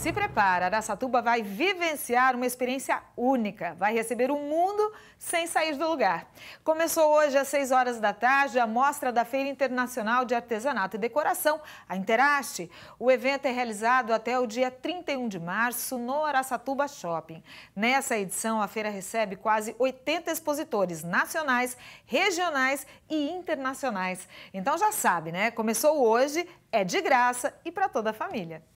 Se prepara, Araçatuba vai vivenciar uma experiência única, vai receber o um mundo sem sair do lugar. Começou hoje às 6 horas da tarde a mostra da Feira Internacional de Artesanato e Decoração, a Interaste. O evento é realizado até o dia 31 de março no Araçatuba Shopping. Nessa edição, a feira recebe quase 80 expositores nacionais, regionais e internacionais. Então já sabe, né? Começou hoje, é de graça e para toda a família.